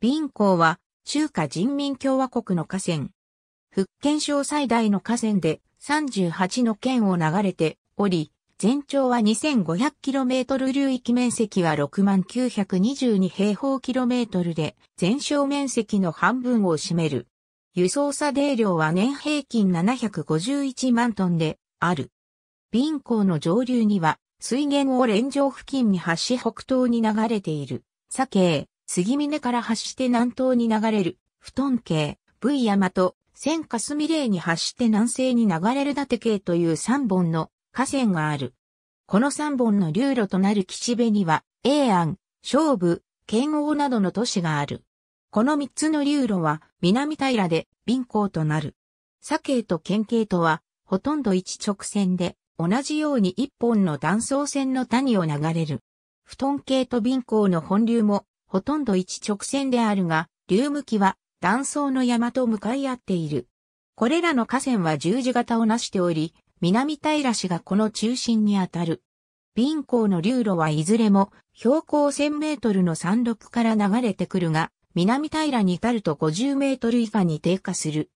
コ港は中華人民共和国の河川。福建省最大の河川で38の県を流れており、全長は 2500km 流域面積は6922平方キロメートルで、全省面積の半分を占める。輸送査定量は年平均751万トンである。コ港の上流には、水源を連城付近に発し北東に流れている、左杉峰から発して南東に流れる、布団系、V 山と、千霞霊に発して南西に流れる達系という三本の河川がある。この三本の流路となる岸辺には、永安、勝負、剣王などの都市がある。この三つの流路は南平で貧行となる。左京と県警とはほとんど一直線で同じように一本の断層線の谷を流れる。布団系と貧行の本流もほとんど一直線であるが、流向きは断層の山と向かい合っている。これらの河川は十字型をなしており、南平市がこの中心にあたる。貧港の流路はいずれも標高1000メートルの山麓から流れてくるが、南平に至ると50メートル以下に低下する。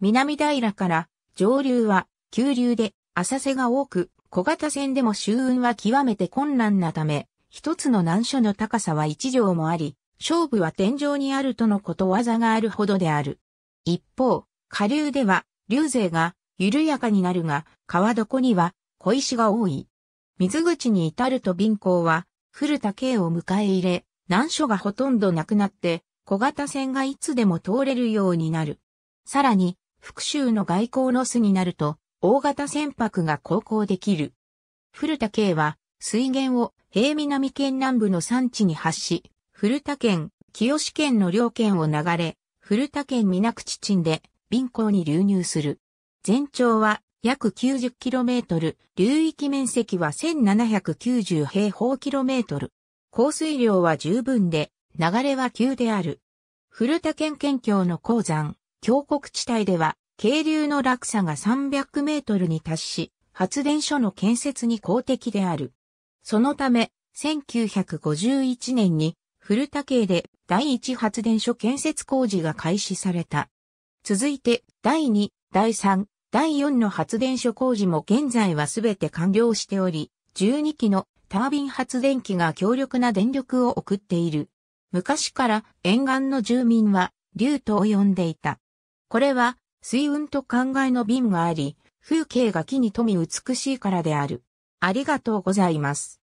南平から上流は急流で浅瀬が多く、小型船でも周運は極めて困難なため、一つの難所の高さは一畳もあり、勝負は天井にあるとのことわざがあるほどである。一方、下流では、流勢が緩やかになるが、川床には小石が多い。水口に至ると貧乏は、古田慶を迎え入れ、難所がほとんどなくなって、小型船がいつでも通れるようになる。さらに、福州の外交の巣になると、大型船舶が航行できる。古田慶は、水源を平南県南部の山地に発し、古田県、清志県の両県を流れ、古田県水口鎮で、貧港に流入する。全長は約 90km、流域面積は1790平方キロメートル。降水量は十分で、流れは急である。古田県県境の鉱山、峡谷地帯では、渓流の落差が300メートルに達し、発電所の建設に公的である。そのため、1951年に古田系で第一発電所建設工事が開始された。続いて、第2、第3、第4の発電所工事も現在はすべて完了しており、12基のタービン発電機が強力な電力を送っている。昔から沿岸の住民は、竜と呼んでいた。これは、水運と考えの瓶があり、風景が木に富み美しいからである。ありがとうございます。